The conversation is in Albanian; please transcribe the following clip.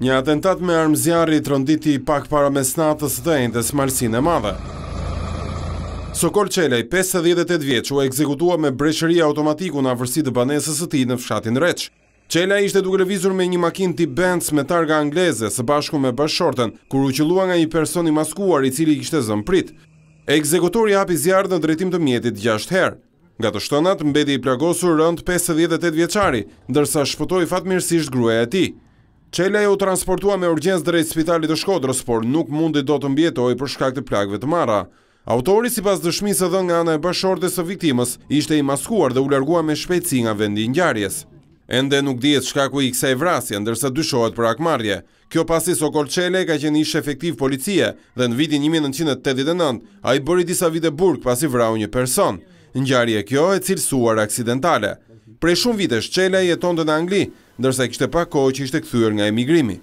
Një atentat me armë zjarri i tronditi i pak para mesnatës dhe e ndës malsin e madhe. Sokol Qelej, 58 vjeq, u ekzekutua me breqëria automatiku në avërsi të banesës të ti në fshatin reqë. Qela ishte duke revizur me një makin të i bëndës me targa angleze së bashku me bashkëshorten, kur u qilua nga një person i maskuar i cili i kishte zëmë prit. Ekzekutori hapi zjarë në drejtim të mjetit gjashtë herë. Nga të shtënat mbedi i plagosur rëndë 58 vjeqari, dërsa shfutoj fatmirësisht grue e ti. Çela u transportua me urgjencë drejt Spitalit të Shkodrës, por nuk mundi dot të mbjetoj për shkak të plagëve të marra. Autori sipas dëshmisë së dhënë nga ana e bashortës së viktimës, ishte i maskuar dhe u largua me shpejtësi nga vendi i ngjarjes. Ende nuk dihet shkaku i kësaj vrasje, ndërsa dyshohet për akmarje. Kjo pasi Sokol Qele ka qenë ish efektiv policie dhe në vitin 1989 ai bëri disa vite burg pasi vrau një person. Ngjarje kjo e cilësuar aksidentale. Prej shumë vitesh Çela jeton në Angli, ndërsa e kishte pa kohë që ishte këthyër nga emigrimi.